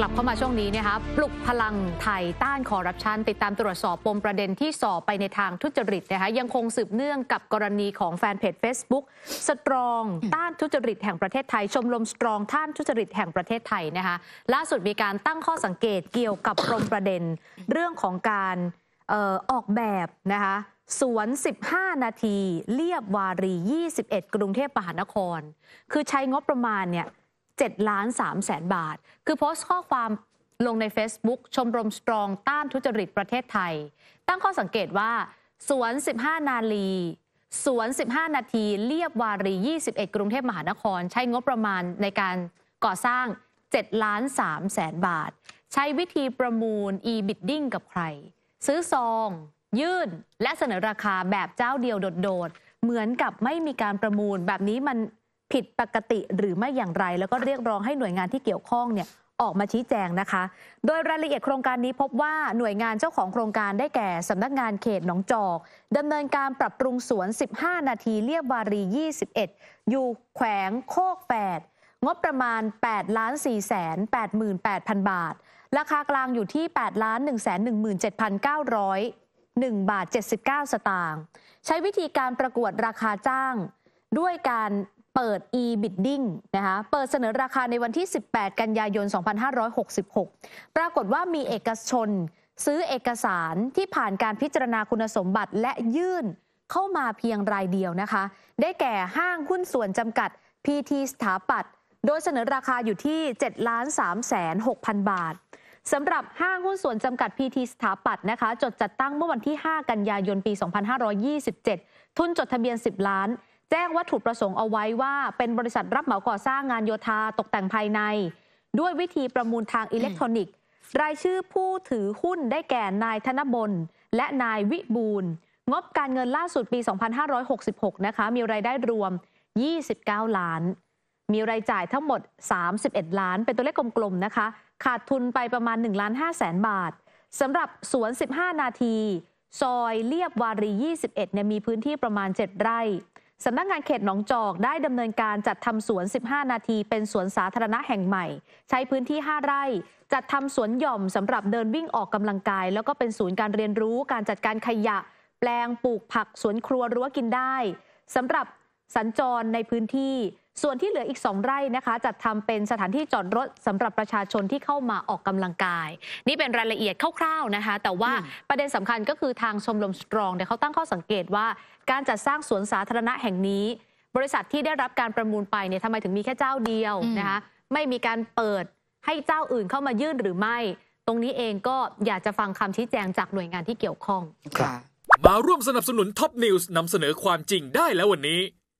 กลับเข้ามาช่วงนี้นะคะปลุกพลังไทยต้านคอร์รัปชันติดตามตรวจสอบปมประเด็นที่สอบไปในทางทุจริตนะคะยังคงสืบเนื่องกับกรณีของแฟนเพจ Facebook สตรองต้านทุจริตแห่งประเทศไทย ชมรมสตรองท่านทุจริตแห่งประเทศไทยนะคะล่าสุดมีการตั้งข้อสังเกตเกี่ยวกับปมประเด็นเรื่องของการออออกแบบนะคะสวน 15 นาทีเลียบวารี 21 กรุงเทพมหานคร คือใช้งบประมาณเนี่ย7ล้าน3แสนบาท คือโพสต์ข้อความลงใน Facebook ชมรมสตรองต้านทุจริตประเทศไทย ตั้งข้อสังเกตว่า สวน 15 นาลี สวน 15 นาทีเรียบวารี 21 กรุงเทพมหานครใช้งบประมาณในการก่อสร้าง7ล้าน3แสนบาท ใช้วิธีประมูล e-bidding กับใคร ซื้อซอง ยื่นและเสนอราคาแบบเจ้าเดียวโดดๆเหมือนกับไม่มีการประมูลแบบนี้มันผิดปกติหรือไม่อย่างไร แล้วก็เรียกร้องให้หน่วยงานที่เกี่ยวข้องเนี่ยออกมาชี้แจงนะคะ โดยรายละเอียดโครงการนี้พบว่าหน่วยงานเจ้าของโครงการได้แก่สำนักงานเขตหนองจอกดำเนินการปรับปรุงสวน 15 นาทีเรียบวารี 21 อยู่แขวงโคกแฝดงบประมาณ8ล้าน4แสน88,000 บาท ราคากลางอยู่ที่8ล้าน1แสน17,900 1บาท 79 สตางค์ใช้วิธีการประกวดราคาจ้างด้วยการเปิด e-bidding นะคะเปิดเสนอราคาในวันที่ 18 กันยายน 2566 ปรากฏว่ามีเอกชนซื้อเอกสารที่ผ่านการพิจารณาคุณสมบัติและยื่นเข้ามาเพียงรายเดียวนะคะได้แก่ห้างหุ้นส่วนจำกัด PT สถาปัตย์โดยเสนอราคาอยู่ที่7ล้าน3แสน6,000 บาทสำหรับห้างหุ้นส่วนจำกัด PT สถาปัตย์นะคะจดจัดตั้งเมื่อวันที่ 5 กันยายน ปี 2527 ทุนจดทะเบียน 10 ล้านแจ้งวัตถุประสงค์เอาไว้ว่า เป็นบริษัทรับเหมาก่อสร้างงานโยธาตกแต่งภายใน ด้วยวิธีประมูลทางอิเล็กทรอนิกส์ รายชื่อผู้ถือหุ้นได้แก่นายธนบลและนายวิบูล งบการเงินล่าสุดปี 2566 นะคะ มีรายได้รวม 29 ล้าน มีรายจ่ายทั้งหมด 31 ล้าน เป็นตัวเลขกลมๆนะคะ ขาดทุนไปประมาณ1ล้าน5แสนบาทสำหรับสวน15นาที ซอยเลียบวารี21เนี่ยมีพื้นที่ประมาณ 7 ไร่สำนักงานเขตหนองจอกได้ดำเนินการจัดทำสวน 15 นาทีเป็นสวนสาธารณะแห่งใหม่ ใช้พื้นที่ 5 ไร่จัดทำสวนหย่อมสำหรับเดินวิ่งออกกำลังกาย แล้วก็เป็นศูนย์การเรียนรู้การจัดการขยะ แปลงปลูกผักสวนครัว รั้วกินได้สำหรับสัญจรในพื้นที่ส่วนที่เหลืออีก 2 ไร่นะคะจัดทำเป็นสถานที่จอดรถสำหรับประชาชนที่เข้ามาออกกำลังกาย นี่เป็นรายละเอียดคร่าวๆนะคะ แต่ว่าประเด็นสำคัญก็คือทางชมรมสตรองเนี่ยเขาตั้งข้อสังเกตว่า การจัดสร้างสวนสาธารณะแห่งนี้ บริษัทที่ได้รับการประมูลไปเนี่ยทำไมถึงมีแค่เจ้าเดียวนะคะไม่มีการเปิดให้เจ้าอื่นเข้ามายื่นหรือไม่ ตรงนี้เองก็อยากจะฟังคำชี้แจงจากหน่วยงานที่เกี่ยวข้องมาร่วมสนับสนุนท็อปนิวส์นำเสนอความจริงได้แล้ววันนี้